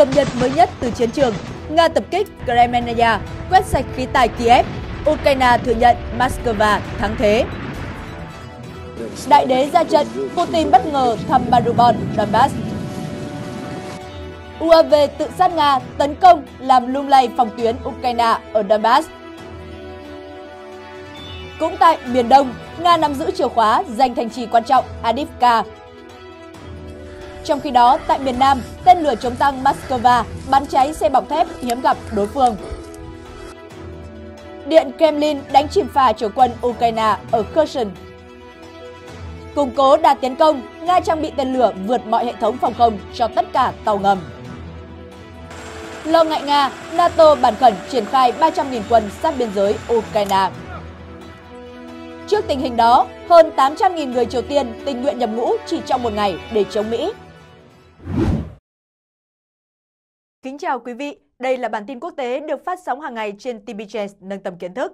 Cập nhật mới nhất từ chiến trường, Nga tập kích Kremenia, quét sạch khí tài Kiev, Ukraine thừa nhận Moscow thắng thế. Đại đế ra trận, Putin bất ngờ thăm Mariupol, Donbass. UAV tự sát Nga tấn công làm lung lay phòng tuyến Ukraine ở Donbass. Cũng tại miền Đông, Nga nắm giữ chìa khóa giành thành trì quan trọng Adivka trong khi đó, tại miền Nam, tên lửa chống tăng Moscow bắn cháy xe bọc thép hiếm gặp đối phương. Điện Kremlin đánh chìm phà chủ quân Ukraine ở Kherson. Củng cố đà tiến công, Nga trang bị tên lửa vượt mọi hệ thống phòng không cho tất cả tàu ngầm. Lo ngại Nga, NATO bàn khẩn triển khai 300.000 quân sát biên giới Ukraine. Trước tình hình đó, hơn 800.000 người Triều Tiên tình nguyện nhập ngũ chỉ trong một ngày để chống Mỹ. Kính chào quý vị, đây là bản tin quốc tế được phát sóng hàng ngày trên TBS nâng tầm kiến thức.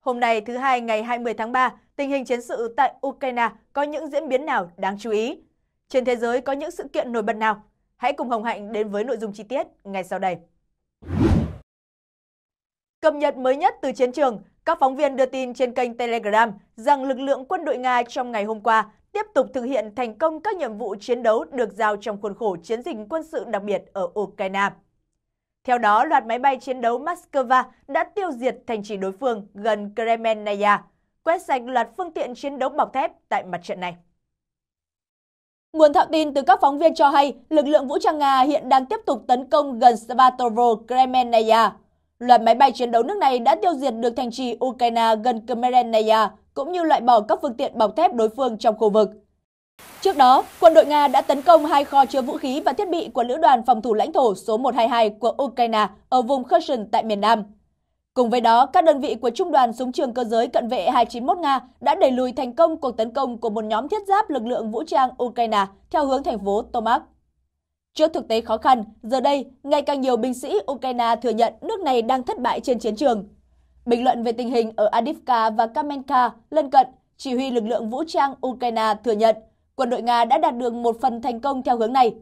Hôm nay thứ hai ngày 20 tháng 3, tình hình chiến sự tại Ukraine có những diễn biến nào đáng chú ý? Trên thế giới có những sự kiện nổi bật nào? Hãy cùng Hồng Hạnh đến với nội dung chi tiết ngay sau đây. Cập nhật mới nhất từ chiến trường, các phóng viên đưa tin trên kênh Telegram rằng lực lượng quân đội Nga trong ngày hôm qua tiếp tục thực hiện thành công các nhiệm vụ chiến đấu được giao trong khuôn khổ chiến dịch quân sự đặc biệt ở Ukraine. Theo đó, loạt máy bay chiến đấu Moscow đã tiêu diệt thành trì đối phương gần Kremennaya, quét sạch loạt phương tiện chiến đấu bọc thép tại mặt trận này. Nguồn thạo tin từ các phóng viên cho hay, lực lượng vũ trang Nga hiện đang tiếp tục tấn công gần Svatovo Kremennaya. Loạt máy bay chiến đấu nước này đã tiêu diệt được thành trì Ukraine gần Kremennaya cũng như loại bỏ các phương tiện bọc thép đối phương trong khu vực. Trước đó, quân đội Nga đã tấn công hai kho chứa vũ khí và thiết bị của Lữ đoàn Phòng thủ lãnh thổ số 122 của Ukraine ở vùng Kherson tại miền Nam. Cùng với đó, các đơn vị của Trung đoàn Súng trường Cơ giới Cận vệ 291 Nga đã đẩy lùi thành công cuộc tấn công của một nhóm thiết giáp lực lượng vũ trang Ukraine theo hướng thành phố Tomak. Trước thực tế khó khăn, giờ đây, ngày càng nhiều binh sĩ Ukraine thừa nhận nước này đang thất bại trên chiến trường. Bình luận về tình hình ở Adivka và Kamenka lân cận, chỉ huy lực lượng vũ trang Ukraine thừa nhận quân đội Nga đã đạt được một phần thành công theo hướng này.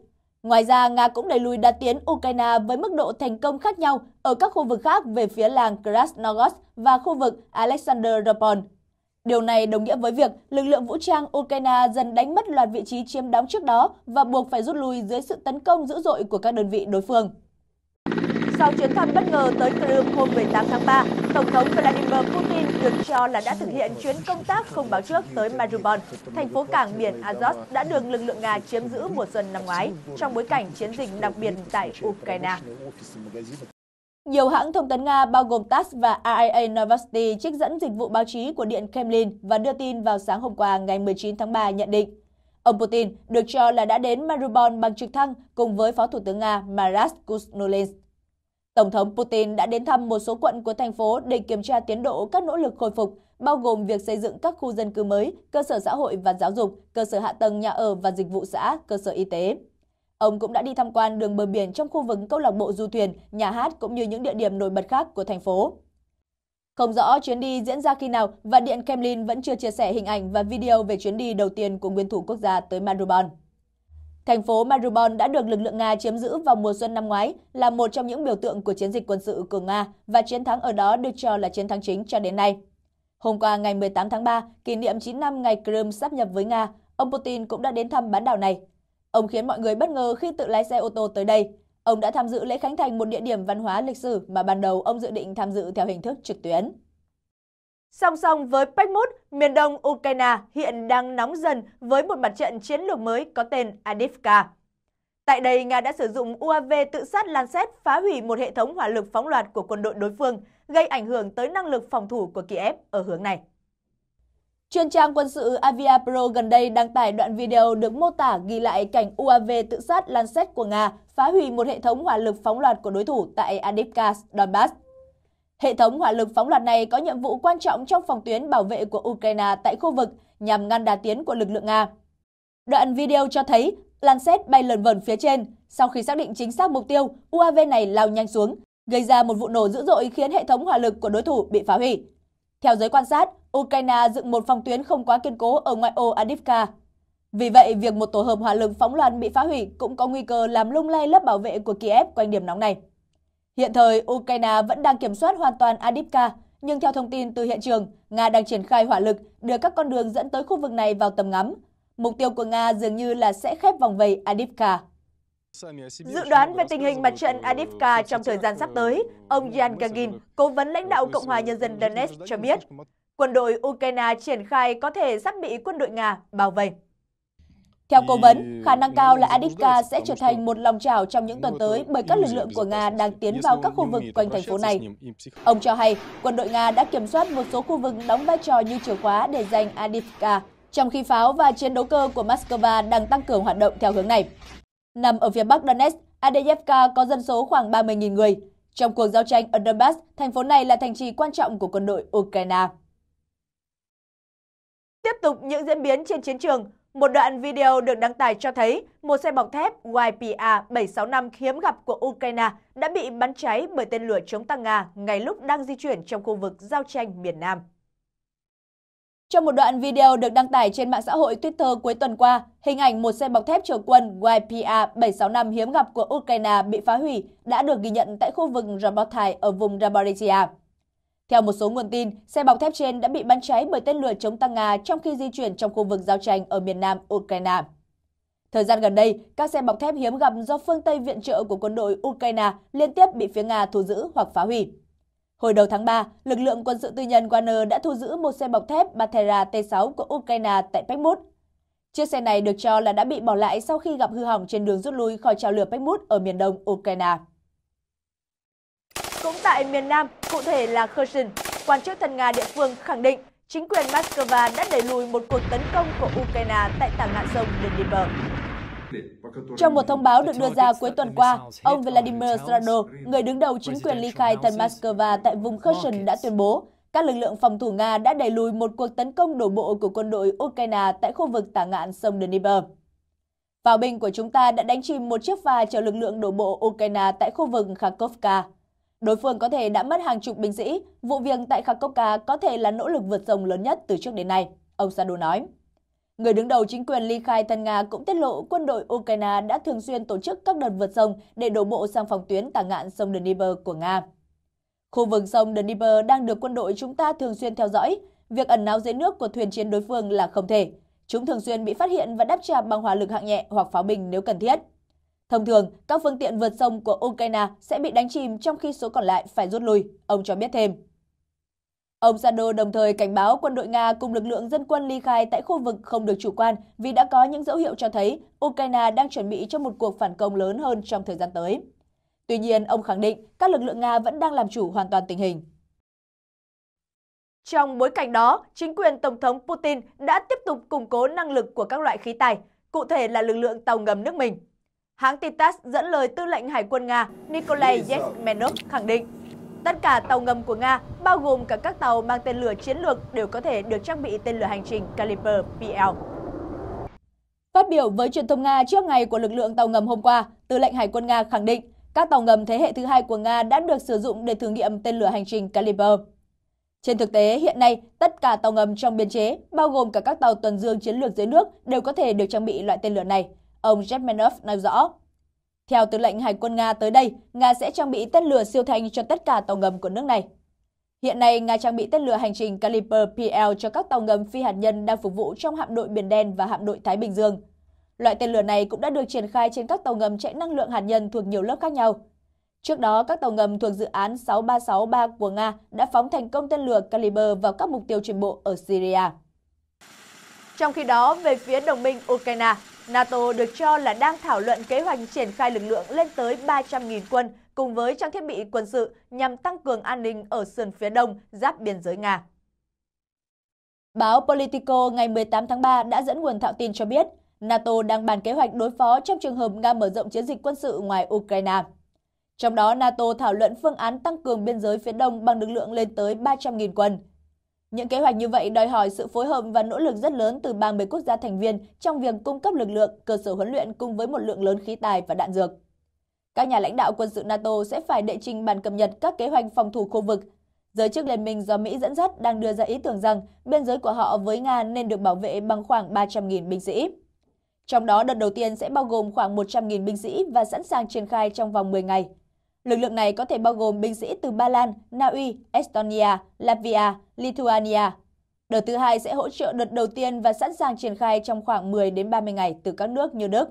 Ngoài ra, Nga cũng đẩy lùi đạt tiến Ukraine với mức độ thành công khác nhau ở các khu vực khác về phía làng Krasnogorsk và khu vực Alexanderopol. Điều này đồng nghĩa với việc lực lượng vũ trang Ukraine dần đánh mất loạt vị trí chiếm đóng trước đó và buộc phải rút lui dưới sự tấn công dữ dội của các đơn vị đối phương. Sau chuyến thăm bất ngờ tới Crimea hôm 18 tháng 3, Tổng thống Vladimir Putin được cho là đã thực hiện chuyến công tác không báo trước tới Mariupol, thành phố cảng biển Azov đã được lực lượng Nga chiếm giữ mùa xuân năm ngoái trong bối cảnh chiến dịch đặc biệt tại Ukraine. Nhiều hãng thông tấn Nga bao gồm TASS và RIA Novosti trích dẫn dịch vụ báo chí của Điện Kremlin và đưa tin vào sáng hôm qua ngày 19 tháng 3 nhận định Ông Putin được cho là đã đến Mariupol bằng trực thăng cùng với Phó Thủ tướng Nga Maras Kuznolens. Tổng thống Putin đã đến thăm một số quận của thành phố để kiểm tra tiến độ các nỗ lực khôi phục, bao gồm việc xây dựng các khu dân cư mới, cơ sở xã hội và giáo dục, cơ sở hạ tầng nhà ở và dịch vụ xã, cơ sở y tế. Ông cũng đã đi tham quan đường bờ biển trong khu vực câu lạc bộ du thuyền, nhà hát cũng như những địa điểm nổi bật khác của thành phố. Không rõ chuyến đi diễn ra khi nào và Điện Kremlin vẫn chưa chia sẻ hình ảnh và video về chuyến đi đầu tiên của nguyên thủ quốc gia tới Madrigal. Thành phố Mariupol đã được lực lượng Nga chiếm giữ vào mùa xuân năm ngoái, là một trong những biểu tượng của chiến dịch quân sự của Nga và chiến thắng ở đó được cho là chiến thắng chính cho đến nay. Hôm qua ngày 18 tháng 3, kỷ niệm 9 năm ngày Crimea sáp nhập với Nga, ông Putin cũng đã đến thăm bán đảo này. Ông khiến mọi người bất ngờ khi tự lái xe ô tô tới đây. Ông đã tham dự lễ khánh thành một địa điểm văn hóa lịch sử mà ban đầu ông dự định tham dự theo hình thức trực tuyến. Song song với Pekmut, miền đông Ukraine hiện đang nóng dần với một mặt trận chiến lược mới có tên Adivka. Tại đây, Nga đã sử dụng UAV tự sát lan xét phá hủy một hệ thống hỏa lực phóng loạt của quân đội đối phương, gây ảnh hưởng tới năng lực phòng thủ của Kiev ở hướng này. Chuyên trang quân sự Avia Pro gần đây đăng tải đoạn video được mô tả ghi lại cảnh UAV tự sát Lancet của Nga phá hủy một hệ thống hỏa lực phóng loạt của đối thủ tại Adivka, Donbass. Hệ thống hỏa lực phóng loạt này có nhiệm vụ quan trọng trong phòng tuyến bảo vệ của Ukraine tại khu vực nhằm ngăn đà tiến của lực lượng Nga. Đoạn video cho thấy Lancet bay lần vần phía trên. Sau khi xác định chính xác mục tiêu, UAV này lao nhanh xuống, gây ra một vụ nổ dữ dội khiến hệ thống hỏa lực của đối thủ bị phá hủy. Theo giới quan sát, Ukraine dựng một phòng tuyến không quá kiên cố ở ngoại ô Adivka. Vì vậy, việc một tổ hợp hỏa lực phóng loạt bị phá hủy cũng có nguy cơ làm lung lay lớp bảo vệ của Kiev quanh điểm nóng này. Hiện thời, Ukraine vẫn đang kiểm soát hoàn toàn Adipka, nhưng theo thông tin từ hiện trường, Nga đang triển khai hỏa lực đưa các con đường dẫn tới khu vực này vào tầm ngắm. Mục tiêu của Nga dường như là sẽ khép vòng vây Adipka. Dự đoán về tình hình mặt trận Adipka trong thời gian sắp tới, ông Yan Gagin, cố vấn lãnh đạo Cộng hòa Nhân dân Donetsk cho biết, quân đội Ukraine triển khai có thể sắp bị quân đội Nga bao vây. Theo cố vấn, khả năng cao là Adivka sẽ trở thành một lòng trào trong những tuần tới bởi các lực lượng của Nga đang tiến vào các khu vực quanh thành phố này. Ông cho hay quân đội Nga đã kiểm soát một số khu vực đóng vai trò như chìa khóa để giành Adivka, trong khi pháo và chiến đấu cơ của Moscow đang tăng cường hoạt động theo hướng này. Nằm ở phía bắc Donetsk, Adivka có dân số khoảng 30.000 người. Trong cuộc giao tranh ở Donbass, thành phố này là thành trì quan trọng của quân đội Ukraine. Tiếp tục những diễn biến trên chiến trường, một đoạn video được đăng tải cho thấy một xe bọc thép YPA-765 hiếm gặp của Ukraine đã bị bắn cháy bởi tên lửa chống tăng Nga ngay lúc đang di chuyển trong khu vực giao tranh miền Nam. Trong một đoạn video được đăng tải trên mạng xã hội Twitter cuối tuần qua, hình ảnh một xe bọc thép chở quân YPA-765 hiếm gặp của Ukraine bị phá hủy đã được ghi nhận tại khu vực Rabotai ở vùng Zaporizhia. Theo một số nguồn tin, xe bọc thép trên đã bị bắn cháy bởi tên lửa chống tăng Nga trong khi di chuyển trong khu vực giao tranh ở miền nam Ukraine. Thời gian gần đây, các xe bọc thép hiếm gặp do phương Tây viện trợ của quân đội Ukraine liên tiếp bị phía Nga thu giữ hoặc phá hủy. Hồi đầu tháng 3, lực lượng quân sự tư nhân Wagner đã thu giữ một xe bọc thép Matera T6 của Ukraine tại Pekmut. Chiếc xe này được cho là đã bị bỏ lại sau khi gặp hư hỏng trên đường rút lui khỏi trào lửa Pekmut ở miền đông Ukraine. Cũng tại miền Nam, cụ thể là Kherson, quan chức thân Nga địa phương khẳng định chính quyền Moscow đã đẩy lùi một cuộc tấn công của Ukraine tại tảng ngạn sông Dnipro. Trong một thông báo được đưa ra cuối tuần qua, ông Vladimir Strado, người đứng đầu chính quyền ly khai thân Moscow tại vùng Kherson đã tuyên bố các lực lượng phòng thủ Nga đã đẩy lùi một cuộc tấn công đổ bộ của quân đội Ukraine tại khu vực tả ngạn sông Dnipro. Pháo binh của chúng ta đã đánh chìm một chiếc phà chở lực lượng đổ bộ Ukraine tại khu vực Kharkovka. Đối phương có thể đã mất hàng chục binh sĩ, vụ việc tại Kharkovka có thể là nỗ lực vượt sông lớn nhất từ trước đến nay, ông Sado nói. Người đứng đầu chính quyền ly khai thân Nga cũng tiết lộ quân đội Ukraine đã thường xuyên tổ chức các đợt vượt sông để đổ bộ sang phòng tuyến tả ngạn sông Dnieper của Nga. Khu vực sông Dnieper đang được quân đội chúng ta thường xuyên theo dõi. Việc ẩn náu dưới nước của thuyền chiến đối phương là không thể. Chúng thường xuyên bị phát hiện và đáp trả bằng hỏa lực hạng nhẹ hoặc pháo binh nếu cần thiết. Thông thường, các phương tiện vượt sông của Ukraine sẽ bị đánh chìm trong khi số còn lại phải rút lui, ông cho biết thêm. Ông Sado đồng thời cảnh báo quân đội Nga cùng lực lượng dân quân ly khai tại khu vực không được chủ quan vì đã có những dấu hiệu cho thấy Ukraine đang chuẩn bị cho một cuộc phản công lớn hơn trong thời gian tới. Tuy nhiên, ông khẳng định các lực lượng Nga vẫn đang làm chủ hoàn toàn tình hình. Trong bối cảnh đó, chính quyền Tổng thống Putin đã tiếp tục củng cố năng lực của các loại khí tài, cụ thể là lực lượng tàu ngầm nước mình. Hãng TITAS dẫn lời tư lệnh Hải quân Nga Nikolai Yevmenov khẳng định, tất cả tàu ngầm của Nga, bao gồm cả các tàu mang tên lửa chiến lược đều có thể được trang bị tên lửa hành trình Kaliber PL. Phát biểu với truyền thông Nga trước ngày của lực lượng tàu ngầm hôm qua, tư lệnh Hải quân Nga khẳng định các tàu ngầm thế hệ thứ hai của Nga đã được sử dụng để thử nghiệm tên lửa hành trình Kaliber. Trên thực tế, hiện nay, tất cả tàu ngầm trong biên chế, bao gồm cả các tàu tuần dương chiến lược dưới nước, đều có thể được trang bị loại tên lửa này, Ông Zhepmenov nói rõ. Theo tư lệnh Hải quân Nga tới đây, Nga sẽ trang bị tên lửa siêu thanh cho tất cả tàu ngầm của nước này. Hiện nay, Nga trang bị tên lửa hành trình Caliber PL cho các tàu ngầm phi hạt nhân đang phục vụ trong hạm đội Biển Đen và hạm đội Thái Bình Dương. Loại tên lửa này cũng đã được triển khai trên các tàu ngầm chạy năng lượng hạt nhân thuộc nhiều lớp khác nhau. Trước đó, các tàu ngầm thuộc dự án 6363 của Nga đã phóng thành công tên lửa Caliber vào các mục tiêu trên bộ ở Syria. Trong khi đó, về phía đồng minh Ukraine, NATO được cho là đang thảo luận kế hoạch triển khai lực lượng lên tới 300.000 quân cùng với trang thiết bị quân sự nhằm tăng cường an ninh ở sườn phía đông giáp biên giới Nga. Báo Politico ngày 18 tháng 3 đã dẫn nguồn thạo tin cho biết NATO đang bàn kế hoạch đối phó trong trường hợp Nga mở rộng chiến dịch quân sự ngoài Ukraine. Trong đó, NATO thảo luận phương án tăng cường biên giới phía đông bằng lực lượng lên tới 300.000 quân, những kế hoạch như vậy đòi hỏi sự phối hợp và nỗ lực rất lớn từ 30 quốc gia thành viên trong việc cung cấp lực lượng, cơ sở huấn luyện cùng với một lượng lớn khí tài và đạn dược. Các nhà lãnh đạo quân sự NATO sẽ phải đệ trình bản cập nhật các kế hoạch phòng thủ khu vực. Giới chức liên minh do Mỹ dẫn dắt đang đưa ra ý tưởng rằng biên giới của họ với Nga nên được bảo vệ bằng khoảng 300.000 binh sĩ. Trong đó đợt đầu tiên sẽ bao gồm khoảng 100.000 binh sĩ và sẵn sàng triển khai trong vòng 10 ngày. Lực lượng này có thể bao gồm binh sĩ từ Ba Lan, Na Uy, Estonia, Latvia, Lithuania. Đợt thứ hai sẽ hỗ trợ đợt đầu tiên và sẵn sàng triển khai trong khoảng 10 đến 30 ngày từ các nước như Đức.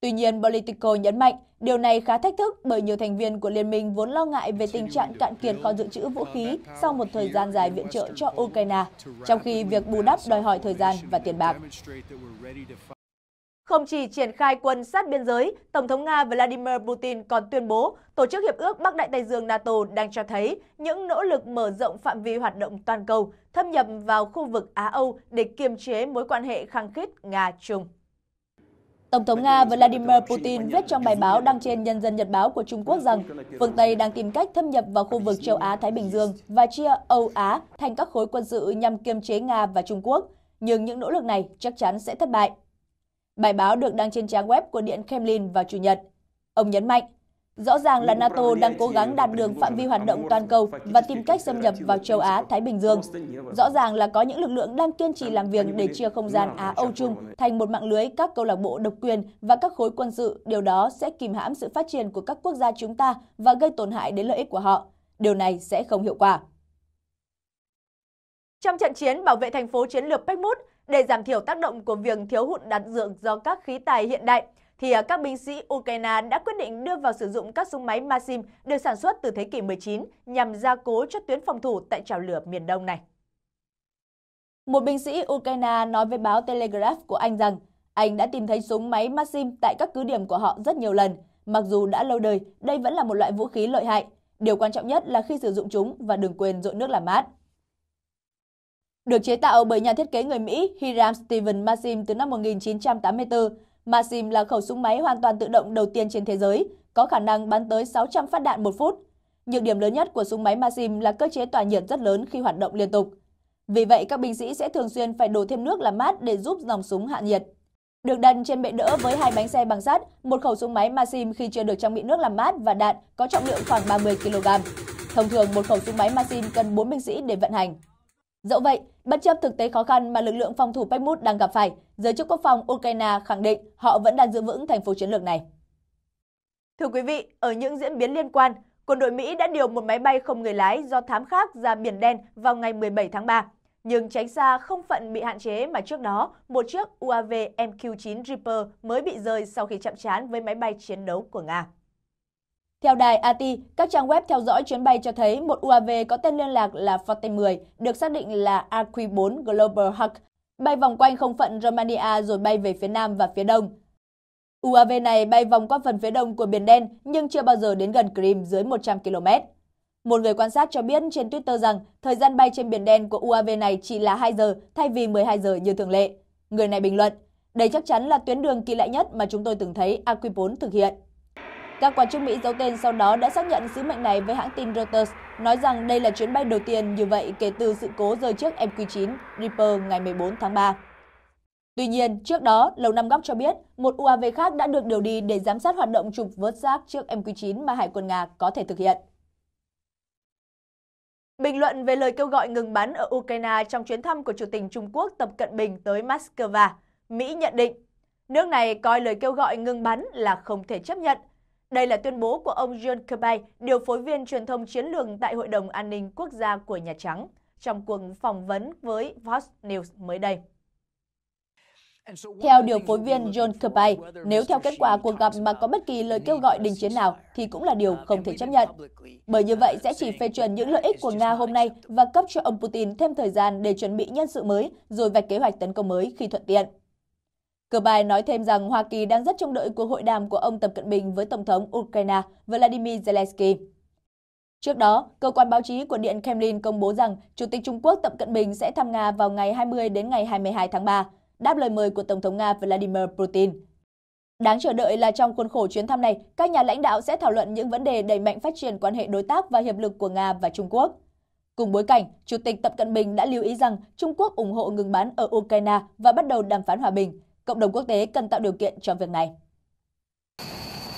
Tuy nhiên, Politico nhấn mạnh điều này khá thách thức bởi nhiều thành viên của liên minh vốn lo ngại về tình trạng cạn kiệt kho dự trữ vũ khí sau một thời gian dài viện trợ cho Ukraine, trong khi việc bù đắp đòi hỏi thời gian và tiền bạc. Không chỉ triển khai quân sát biên giới, Tổng thống Nga Vladimir Putin còn tuyên bố Tổ chức Hiệp ước Bắc Đại Tây Dương NATO đang cho thấy những nỗ lực mở rộng phạm vi hoạt động toàn cầu, thâm nhập vào khu vực Á-Âu để kiềm chế mối quan hệ khăng khít Nga-Trung. Tổng thống Nga Vladimir Putin viết trong bài báo đăng trên Nhân dân Nhật báo của Trung Quốc rằng phương Tây đang tìm cách thâm nhập vào khu vực châu Á-Thái Bình Dương và chia Âu Á thành các khối quân sự nhằm kiềm chế Nga và Trung Quốc. Nhưng những nỗ lực này chắc chắn sẽ thất bại. Bài báo được đăng trên trang web của Điện Kremlin vào Chủ nhật. Ông nhấn mạnh, rõ ràng là NATO đang cố gắng đạt được phạm vi hoạt động toàn cầu và tìm cách xâm nhập vào châu Á-Thái Bình Dương. Rõ ràng là có những lực lượng đang kiên trì làm việc để chia không gian Á-Âu-Trung thành một mạng lưới các câu lạc bộ độc quyền và các khối quân sự. Điều đó sẽ kìm hãm sự phát triển của các quốc gia chúng ta và gây tổn hại đến lợi ích của họ. Điều này sẽ không hiệu quả. Trong trận chiến bảo vệ thành phố chiến lược Pekmut, để giảm thiểu tác động của việc thiếu hụt đạn dược do các khí tài hiện đại, thì à, các binh sĩ Ukraine đã quyết định đưa vào sử dụng các súng máy Maxim được sản xuất từ thế kỷ 19 nhằm gia cố cho tuyến phòng thủ tại trào lửa miền đông này. Một binh sĩ Ukraine nói với báo Telegraph của Anh rằng anh đã tìm thấy súng máy Maxim tại các cứ điểm của họ rất nhiều lần. Mặc dù đã lâu đời, đây vẫn là một loại vũ khí lợi hại. Điều quan trọng nhất là khi sử dụng chúng và đừng quên rội nước làm mát được chế tạo bởi nhà thiết kế người Mỹ Hiram Steven Maxim từ năm 1984. Maxim là khẩu súng máy hoàn toàn tự động đầu tiên trên thế giới, có khả năng bắn tới 600 phát đạn một phút. Nhược điểm lớn nhất của súng máy Maxim là cơ chế tỏa nhiệt rất lớn khi hoạt động liên tục. Vì vậy, các binh sĩ sẽ thường xuyên phải đổ thêm nước làm mát để giúp dòng súng hạ nhiệt. Được đặt trên bệ đỡ với hai bánh xe bằng sắt, một khẩu súng máy Maxim khi chưa được trang bị nước làm mát và đạn có trọng lượng khoảng 30 kg. Thông thường, một khẩu súng máy Maxim cần 4 binh sĩ để vận hành. Dẫu vậy, bất chấp thực tế khó khăn mà lực lượng phòng thủ Pekmut đang gặp phải, giới chức quốc phòng Ukraine khẳng định họ vẫn đang giữ vững thành phố chiến lược này. Thưa quý vị, ở những diễn biến liên quan, quân đội Mỹ đã điều một máy bay không người lái do thám khác ra Biển Đen vào ngày 17 tháng 3, nhưng tránh xa không phận bị hạn chế mà trước đó một chiếc UAV MQ-9 Reaper mới bị rơi sau khi chạm trán với máy bay chiến đấu của Nga. Theo đài AT, các trang web theo dõi chuyến bay cho thấy một UAV có tên liên lạc là Forte 10 được xác định là AQ4 Global Hawk, bay vòng quanh không phận Romania rồi bay về phía nam và phía đông. UAV này bay vòng qua phần phía đông của Biển Đen nhưng chưa bao giờ đến gần Crimea dưới 100 km. Một người quan sát cho biết trên Twitter rằng thời gian bay trên Biển Đen của UAV này chỉ là 2 giờ thay vì 12 giờ như thường lệ. Người này bình luận, đây chắc chắn là tuyến đường kỳ lạ nhất mà chúng tôi từng thấy 4 thực hiện. Các quan chức Mỹ giấu tên sau đó đã xác nhận sứ mệnh này với hãng tin Reuters, nói rằng đây là chuyến bay đầu tiên như vậy kể từ sự cố rơi chiếc MQ-9 Reaper ngày 14 tháng 3. Tuy nhiên, trước đó, Lầu Năm Góc cho biết một UAV khác đã được điều đi để giám sát hoạt động trục vớt xác chiếc MQ-9 mà Hải quân Nga có thể thực hiện. Bình luận về lời kêu gọi ngừng bắn ở Ukraine trong chuyến thăm của Chủ tịch Trung Quốc Tập Cận Bình tới Moscow, Mỹ nhận định nước này coi lời kêu gọi ngừng bắn là không thể chấp nhận đây là tuyên bố của ông John Kirby, điều phối viên truyền thông chiến lược tại Hội đồng An ninh Quốc gia của Nhà Trắng, trong cuộc phỏng vấn với Fox News mới đây. Theo điều phối viên John Kirby, nếu theo kết quả cuộc gặp mà có bất kỳ lời kêu gọi đình chiến nào thì cũng là điều không thể chấp nhận. Bởi như vậy sẽ chỉ phê chuẩn những lợi ích của Nga hôm nay và cấp cho ông Putin thêm thời gian để chuẩn bị nhân sự mới rồi vạch kế hoạch tấn công mới khi thuận tiện. Cửa bài nói thêm rằng Hoa Kỳ đang rất trông đợi cuộc hội đàm của ông Tập Cận Bình với Tổng thống Ukraine Vladimir Zelensky. Trước đó, cơ quan báo chí của Điện Kremlin công bố rằng Chủ tịch Trung Quốc Tập Cận Bình sẽ thăm Nga vào ngày 20 đến ngày 22 tháng 3, đáp lời mời của Tổng thống Nga Vladimir Putin. Đáng chờ đợi là trong khuôn khổ chuyến thăm này, các nhà lãnh đạo sẽ thảo luận những vấn đề đẩy mạnh phát triển quan hệ đối tác và hiệp lực của Nga và Trung Quốc. Cùng bối cảnh, Chủ tịch Tập Cận Bình đã lưu ý rằng Trung Quốc ủng hộ ngừng bắn ở Ukraine và bắt đầu đàm phán hòa bình, Cộng đồng quốc tế cần tạo điều kiện cho việc này.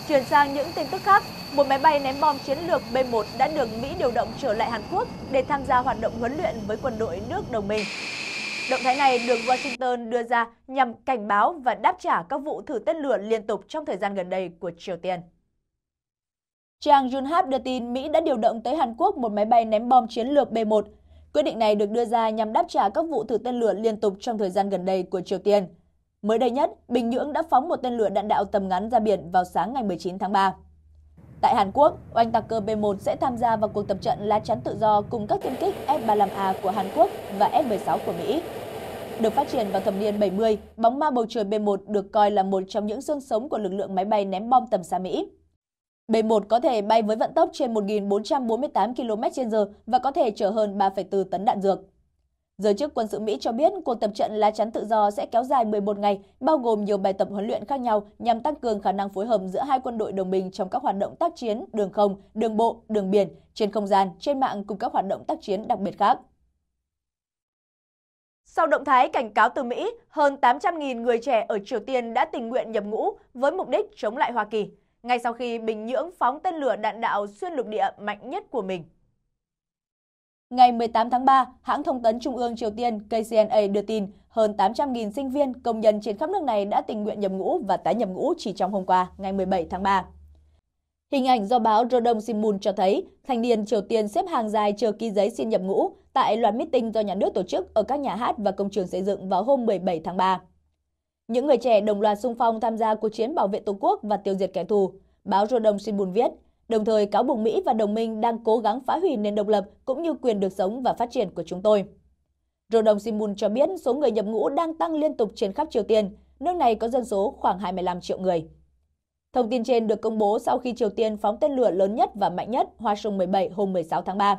Chuyển sang những tin tức khác, một máy bay ném bom chiến lược B-1 đã được Mỹ điều động trở lại Hàn Quốc để tham gia hoạt động huấn luyện với quân đội nước đồng minh. Động thái này được Washington đưa ra nhằm cảnh báo và đáp trả các vụ thử tên lửa liên tục trong thời gian gần đây của Triều Tiên. Trang Yunhap đưa tin Mỹ đã điều động tới Hàn Quốc một máy bay ném bom chiến lược B-1. Quyết định này được đưa ra nhằm đáp trả các vụ thử tên lửa liên tục trong thời gian gần đây của Triều Tiên. Mới đây nhất, Bình Nhưỡng đã phóng một tên lửa đạn đạo tầm ngắn ra biển vào sáng ngày 19 tháng 3. Tại Hàn Quốc, oanh tạc cơ B-1 sẽ tham gia vào cuộc tập trận lá chắn tự do cùng các tiêm kích F-35A của Hàn Quốc và F-16 của Mỹ. Được phát triển vào thập niên 70, bóng ma bầu trời B-1 được coi là một trong những xương sống của lực lượng máy bay ném bom tầm xa Mỹ. B-1 có thể bay với vận tốc trên 1.448 km/h và có thể chở hơn 3,4 tấn đạn dược. Giới chức quân sự Mỹ cho biết cuộc tập trận lá chắn tự do sẽ kéo dài 11 ngày, bao gồm nhiều bài tập huấn luyện khác nhau nhằm tăng cường khả năng phối hợp giữa hai quân đội đồng minh trong các hoạt động tác chiến, đường không, đường bộ, đường biển, trên không gian, trên mạng cùng các hoạt động tác chiến đặc biệt khác. Sau động thái cảnh cáo từ Mỹ, hơn 800.000 người trẻ ở Triều Tiên đã tình nguyện nhập ngũ với mục đích chống lại Hoa Kỳ, ngay sau khi Bình Nhưỡng phóng tên lửa đạn đạo xuyên lục địa mạnh nhất của mình. Ngày 18 tháng 3, hãng thông tấn Trung ương Triều Tiên KCNA đưa tin hơn 800.000 sinh viên, công nhân trên khắp nước này đã tình nguyện nhập ngũ và tái nhập ngũ chỉ trong hôm qua, ngày 17 tháng 3. Hình ảnh do báo Rodong Sinmun cho thấy, thanh niên Triều Tiên xếp hàng dài chờ ký giấy xin nhập ngũ tại loạt meeting do nhà nước tổ chức ở các nhà hát và công trường xây dựng vào hôm 17 tháng 3. Những người trẻ đồng loạt xung phong tham gia cuộc chiến bảo vệ Tổ quốc và tiêu diệt kẻ thù. Báo Rodong Sinmun viết, đồng thời cáo buộc Mỹ và đồng minh đang cố gắng phá hủy nền độc lập cũng như quyền được sống và phát triển của chúng tôi. Rodong Simun cho biết số người nhập ngũ đang tăng liên tục trên khắp Triều Tiên, nước này có dân số khoảng 25 triệu người. Thông tin trên được công bố sau khi Triều Tiên phóng tên lửa lớn nhất và mạnh nhất Hoa Sông 17 hôm 16 tháng 3.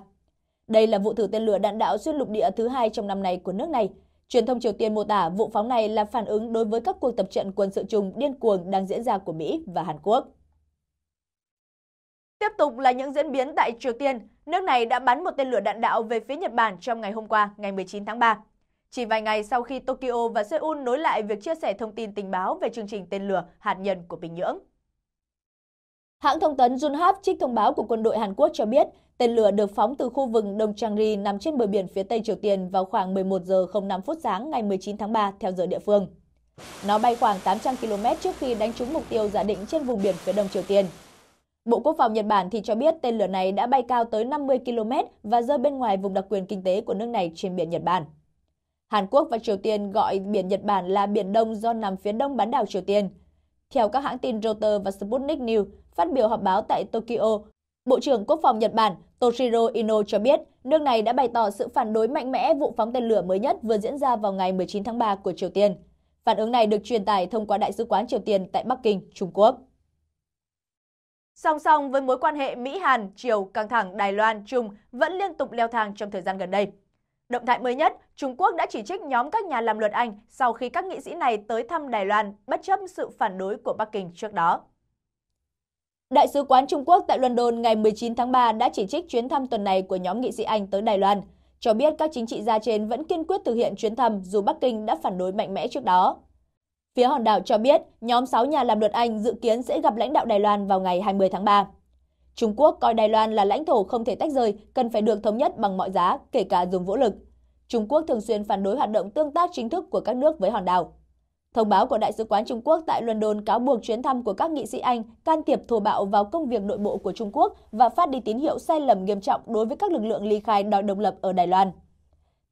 Đây là vụ thử tên lửa đạn đạo xuyên lục địa thứ hai trong năm nay của nước này. Truyền thông Triều Tiên mô tả vụ phóng này là phản ứng đối với các cuộc tập trận quân sự chung điên cuồng đang diễn ra của Mỹ và Hàn Quốc. Tiếp tục là những diễn biến tại Triều Tiên, nước này đã bắn một tên lửa đạn đạo về phía Nhật Bản trong ngày hôm qua, ngày 19 tháng 3. Chỉ vài ngày sau khi Tokyo và Seoul nối lại việc chia sẻ thông tin tình báo về chương trình tên lửa hạt nhân của Bình Nhưỡng. Hãng thông tấn Junhap trích thông báo của quân đội Hàn Quốc cho biết tên lửa được phóng từ khu vực Đông Changri nằm trên bờ biển phía Tây Triều Tiên vào khoảng 11 giờ 05 phút sáng ngày 19 tháng 3 theo giờ địa phương. Nó bay khoảng 800 km trước khi đánh trúng mục tiêu giả định trên vùng biển phía Đông Triều Tiên. Bộ Quốc phòng Nhật Bản thì cho biết tên lửa này đã bay cao tới 50 km và rơi bên ngoài vùng đặc quyền kinh tế của nước này trên biển Nhật Bản. Hàn Quốc và Triều Tiên gọi biển Nhật Bản là Biển Đông do nằm phía đông bán đảo Triều Tiên. Theo các hãng tin Reuters và Sputnik News phát biểu họp báo tại Tokyo, Bộ trưởng Quốc phòng Nhật Bản Toshiro Ino cho biết nước này đã bày tỏ sự phản đối mạnh mẽ vụ phóng tên lửa mới nhất vừa diễn ra vào ngày 19 tháng 3 của Triều Tiên. Phản ứng này được truyền tải thông qua Đại sứ quán Triều Tiên tại Bắc Kinh, Trung Quốc. Song song với mối quan hệ Mỹ-Hàn, chiều căng thẳng Đài Loan-Trung vẫn liên tục leo thang trong thời gian gần đây. Động thái mới nhất, Trung Quốc đã chỉ trích nhóm các nhà làm luật Anh sau khi các nghị sĩ này tới thăm Đài Loan bất chấp sự phản đối của Bắc Kinh trước đó. Đại sứ quán Trung Quốc tại London ngày 19 tháng 3 đã chỉ trích chuyến thăm tuần này của nhóm nghị sĩ Anh tới Đài Loan, cho biết các chính trị gia trên vẫn kiên quyết thực hiện chuyến thăm dù Bắc Kinh đã phản đối mạnh mẽ trước đó. Phía hòn đảo cho biết nhóm 6 nhà làm luật Anh dự kiến sẽ gặp lãnh đạo Đài Loan vào ngày 20 tháng 3. Trung Quốc coi Đài Loan là lãnh thổ không thể tách rời, cần phải được thống nhất bằng mọi giá, kể cả dùng vũ lực. Trung Quốc thường xuyên phản đối hoạt động tương tác chính thức của các nước với hòn đảo. Thông báo của Đại sứ quán Trung Quốc tại London cáo buộc chuyến thăm của các nghị sĩ Anh can thiệp thô bạo vào công việc nội bộ của Trung Quốc và phát đi tín hiệu sai lầm nghiêm trọng đối với các lực lượng ly khai đòi độc lập ở Đài Loan.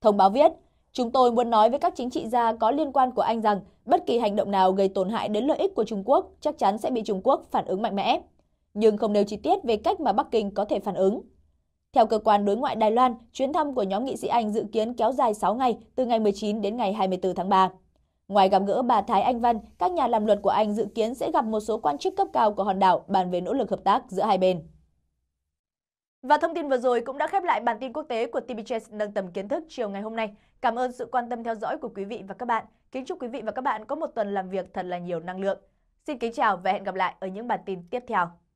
Thông báo viết, Chúng tôi muốn nói với các chính trị gia có liên quan của Anh rằng bất kỳ hành động nào gây tổn hại đến lợi ích của Trung Quốc chắc chắn sẽ bị Trung Quốc phản ứng mạnh mẽ, nhưng không nêu chi tiết về cách mà Bắc Kinh có thể phản ứng. Theo cơ quan đối ngoại Đài Loan, chuyến thăm của nhóm nghị sĩ Anh dự kiến kéo dài 6 ngày, từ ngày 19 đến ngày 24 tháng 3. Ngoài gặp gỡ bà Thái Anh Văn, các nhà làm luật của Anh dự kiến sẽ gặp một số quan chức cấp cao của hòn đảo bàn về nỗ lực hợp tác giữa hai bên. Và thông tin vừa rồi cũng đã khép lại bản tin quốc tế của TBS nâng tầm kiến thức chiều ngày hôm nay. Cảm ơn sự quan tâm theo dõi của quý vị và các bạn. Kính chúc quý vị và các bạn có một tuần làm việc thật là nhiều năng lượng. Xin kính chào và hẹn gặp lại ở những bản tin tiếp theo.